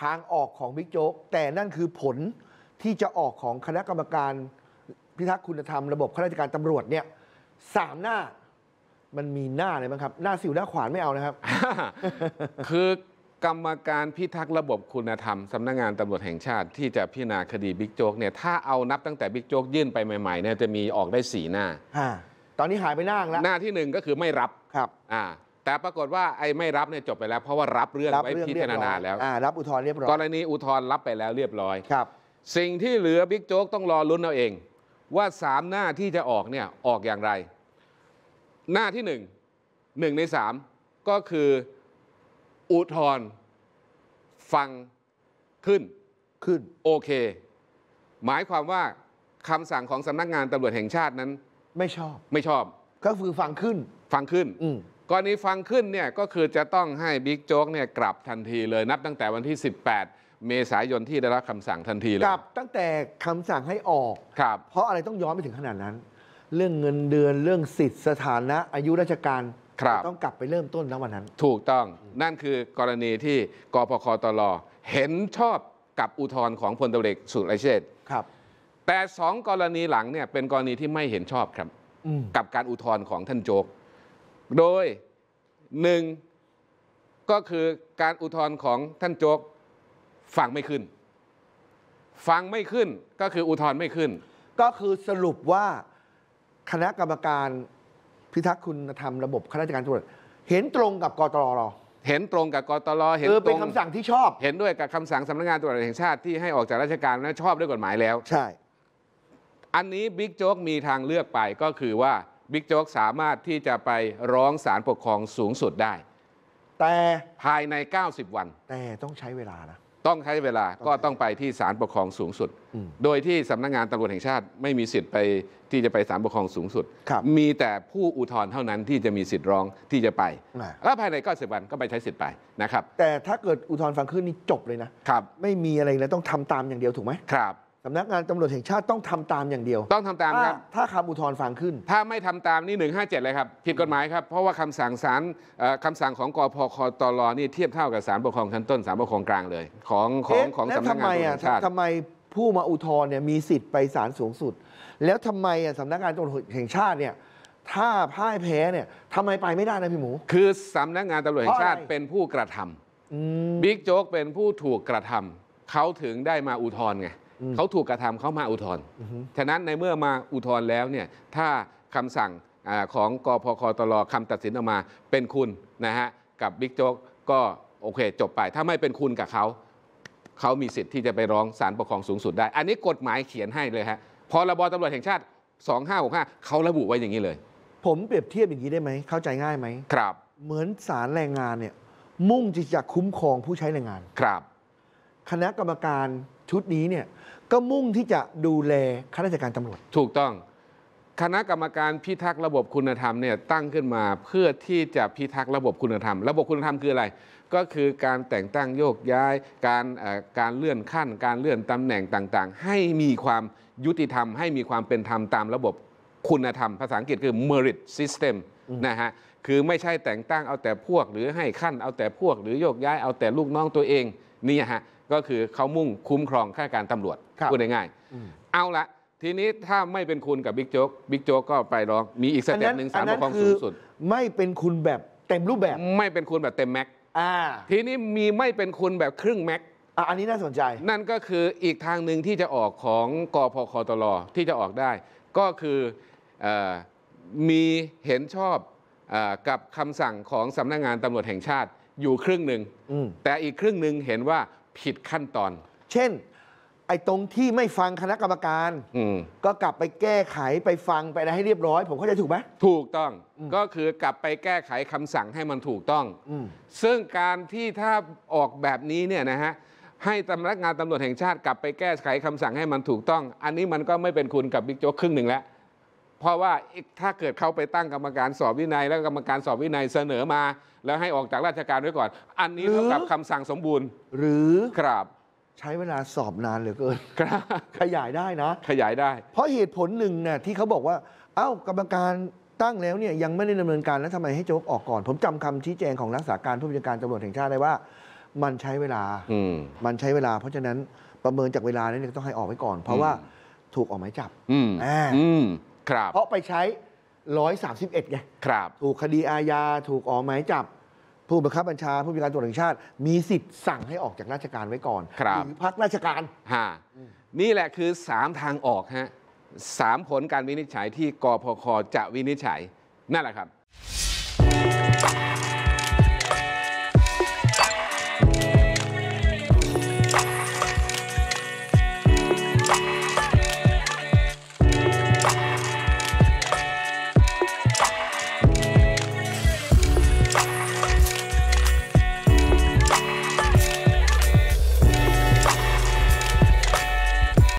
ทางออกของบิ๊กโจ๊กแต่นั่นคือผลที่จะออกของคณะกรรมการพิทักษ์คุณธรรมระบบข้าราชการตำรวจเนี่ยสามหน้า มันมีหน้าอะไรบ้างครับ หน้าสิวหน้าขวานไม่เอานะครับ คือกรรมการพิทักษ์ระบบคุณธรรมสำนักงงานตำรวจแห่งชาติที่จะพิจารณาคดีบิ๊กโจ๊กเนี่ยถ้าเอานับตั้งแต่บิ๊กโจ๊กยื่นไปใหม่ๆเนี่ยจะมีออกได้สี่หน้าตอนนี้หายไปหน้าแล้วหน้าที่หนึ่งก็คือไม่รับครับอ่าแต่ปรากฏว่า ไอ้ไม่รับเนี่ยจบไปแล้ว เพราะว่ารับเรื่องไว้พิจารณาแล้วรับอุทธรณ์เรียบร้อยกรณีอุทธรณ์รับไปแล้วเรียบร้อย ครับ สิ่งที่เหลือบิ๊กโจ๊กต้องรอลุ้นเอาเอง ว่าสามหน้าที่จะออกเนี่ยออกอย่างไร หน้าที่หนึ่งหนึ่งในสามก็คือ อุทธรณ์ฟังขึ้นขึ้น โอเค หมายความว่าคำสั่งของสำนักงานตำรวจแห่งชาตินั้น ไม่ชอบ ไม่ชอบก็คือฟังขึ้นฟังขึ้นอืกรณีฟังขึ้นเนี่ยก็คือจะต้องให้บิ๊กโจ๊กเนี่ยกลับทันทีเลยนับตั้งแต่วันที่ 18 เมษายนที่ได้รับคำสั่งทันทีเลยกับตั้งแต่คำสั่งให้ออกครับ เพราะอะไรต้องย้อนไปถึงขนาดนั้น เรื่องเงินเดือนเรื่องสิทธิสถานะอายุราชการครับต้องกลับไปเริ่มต้นณ้ววันนั้น ถูกต้องนั่นคือกรณีที่กพคตล เห็นชอบกับอุทธรณ์ของพลตรเอกสุรเชษฐ์ครับ แต่สองกรณีหลังเนี่ยเป็นกรณีที่ไม่เห็นชอบครับ กับการอุทธรณ์ของท่านโจ๊กโดยหนึ่งก็คือการอุทธรณ์ ของท่านโจ๊กฟังไม่ขึ้น ฟังไม่ขึ้นก็คืออุทธรณ์ไม่ขึ้น ก็คือสรุปว่าคณะกรรมการพิทักษ์คุณธรรมระบบข้าราชการตำรวจ เห็นตรงกับกตรเห็นตรงกับกตรเห็นเอตรเป็นคำสั่งที่ชอบเห็นด้วยกับคำสั่งสำนักงานตำรวจแห่งชาติที่ให้ออกจากราชการและชอบด้วยกฎหมายแล้ว ใช่ อันนี้บิ๊กโจ๊กมีทางเลือกไปก็คือว่าบิ๊กโจ๊กสามารถที่จะไปร้องศาลปกครองสูงสุดได้ แต่ภายใน 90 วัน แต่ต้องใช้เวลานะ ต้องใช้เวลาก็ต้องไปที่ศาลปกครองสูงสุด โดยที่สำนักงานตำรวจแห่งชาติ ไม่มีสิทธิ์ไปที่จะไปศาลปกครองสูงสุด มีแต่ผู้อุทธรณ์เท่านั้นที่จะมีสิทธิ์ร้องที่จะไป แล้วภายใน 90 วันก็ไปใช้สิทธิ์ไปนะครับ แต่ถ้าเกิดอุทธรณ์ฟังขึ้นนี่จบเลยนะ ครับ ไม่มีอะไรเลยต้องทำตามอย่างเดียวถูกไหมครับสำนักงานตำรวจแห่งชาติต้องทำตามอย่างเดียว ต้องทำตามครับ ถ้าคำอุทธรณ์ฟังขึ้น ถ้าไม่ทำตาม นี่ 157 เลยครับผิดกฎหมายครับ เพราะว่าคำสั่งศาลคำสั่งของกอพคตรนี่เทียบเท่ากับศาลปกครองชั้นต้นศาลปกครองกลางเลยของของของสำนักงานตำรวจแห่งชาติทำไมผู้มาอุทธรณ์เนี่ยมีสิทธิ์ไปศาลสูงสุด แล้วทำไมสำนักงานตำรวจแห่งชาติเนี่ยถ้าพ่ายแพ้เนี่ยทำไมไปไม่ได้นะพี่หมู คือสำนักงานตำรวจแห่งชาติเป็นผู้กระทำบิ๊กโจ๊กเป็นผู้ถูกกระทำเขาถึงได้มาอุทธรณ์ไงเขาถูกกระทำเขามาอุทธรณ์ฉะนั้นในเมื่อมาอุทธรณ์แล้วเนี่ย ถ้าคำสั่งอของกพคตรคำตัดสินออกมาเป็นคุณนะฮะ กับบิ๊กโจ๊กก็โอเค จบไป ถ้าไม่เป็นคุณกับเขา เขามีสิทธิ์ที่จะไปร้องศาลปกครองสูงสุดได้ อันนี้กฎหมายเขียนให้เลยฮะ พรบตำรวจแห่งชาติ 2565 เขาระบุไว้อย่างนี้เลย ผมเปรียบเทียบอย่างนี้ได้ไหม เข้าใจง่ายไหม ครับ เหมือนศาลแรงงานเนี่ยมุ่งจะจะคุ้มครองผู้ใช้แรงงาน ครับ คณะกรรมการชุดนี้เนี่ยก็มุ่งที่จะดูแลข้าราชการตำรวจ ถูกต้อง คณะกรรมการพิทักษ์ระบบคุณธรรมเนี่ยตั้งขึ้นมาเพื่อที่จะพิทักษ์ระบบคุณธรรมระบบคุณธรรมคืออะไร ก็คือการแต่งตั้งโยกย้าย การการเลื่อนขั้น การเลื่อนตำแหน่งต่างๆ ให้มีความยุติธรรม ให้มีความเป็นธรรมตามระบบคุณธรรมภาษาอังกฤษคือ merit system นะฮะคือไม่ใช่แต่งตั้งเอาแต่พวก หรือให้ขั้นเอาแต่พวก หรือโยกย้ายเอาแต่ลูกน้องตัวเองนี่ฮะก็คือเขามุ่งคุ้มครองข้าราชการตำรวจพูดง่ายๆเอาละทีนี้ถ้าไม่เป็นคุณกับบิ๊กโจ๊กบิ๊กโจ๊กก็ไปร้องมีอีกสเต็ปหนึ่งสารปกครองสูงสุดไม่เป็นคุณแบบเต็มรูปแบบไม่เป็นคุณแบบเต็มแม็กทีนี้มีไม่เป็นคุณแบบครึ่งแม็กอันนี้น่าสนใจนั่นก็คืออีกทางหนึ่งที่จะออกของกพคตลที่จะออกได้ ก็คืออมีเห็นชอบอกับคำสั่งของสำนักงงานตำรวจแห่งชาติอยู่ครึ่งหนึ่งแต่อีกครึ่งหนึ่งเห็นว่าผิดขั้นตอน เช่น ไอ้ตรงที่ไม่ฟังคณะกรรมการอืก็กลับไปแก้ไขไปฟังไปอะไรให้เรียบร้อย ผมเข้าใจถูกไหม ถูกต้องอก็คือกลับไปแก้ไขคำสั่งให้มันถูกต้องอซึ่งการที่ถ้าออกแบบนี้เนี่ยนะฮะ ให้ตำรักงานตำรวจแห่งชาติกลับไปแก้ไขคำสั่งให้มันถูกต้อง อันนี้มันก็ไม่เป็นคุณกับบิ๊กโจ๊กครึ่งหนึ่งแล้วเพราะว่าถ้าเกิดเขาไปตั้งกรรมการสอบวินัย แล้วกรรมการสอบวินัยเสนอมา แล้วให้ออกจากราชการไว้ก่อน อันนี้เท่ากับคำสั่งสมบูรณ์ หรือครับ ใช้เวลาสอบนานเหลือเกินครับ ขยายได้นะ ขยายได้ เพราะเหตุผลหนึ่งน่ะที่เขาบอกว่า เอ้ากรรมการตั้งแล้วเนี่ยยังไม่ได้ดำเนินการแล้วทำไมให้โจ๊กออกก่อน ผมจำคำชี้แจงของรักษาการผู้บัญชาการตำรวจแห่งชาติได้ว่า มันใช้เวลาอืมันใช้เวลา เพราะฉะนั้นประเมินจากเวลาเนี่ยต้องให้ออกไว้ก่อน เพราะว่าถูกออกหมายจับออ่าอืมเพราะไปใช้ร้อยไงครับ ถูกคดีอาญา ถูกออกหมายจับ ผู้บังคับบัญชา ผู้บัการตัรวจแห่งชาติ มีสิทธิ์สั่งให้ออกจากราชการไว้ก่อนครับหรือพักราชการฮะนี่แหละคือสามทางออกฮะสามผลการวินิจฉัยที่กพคจะวินิจฉัย นั่นแหละครับ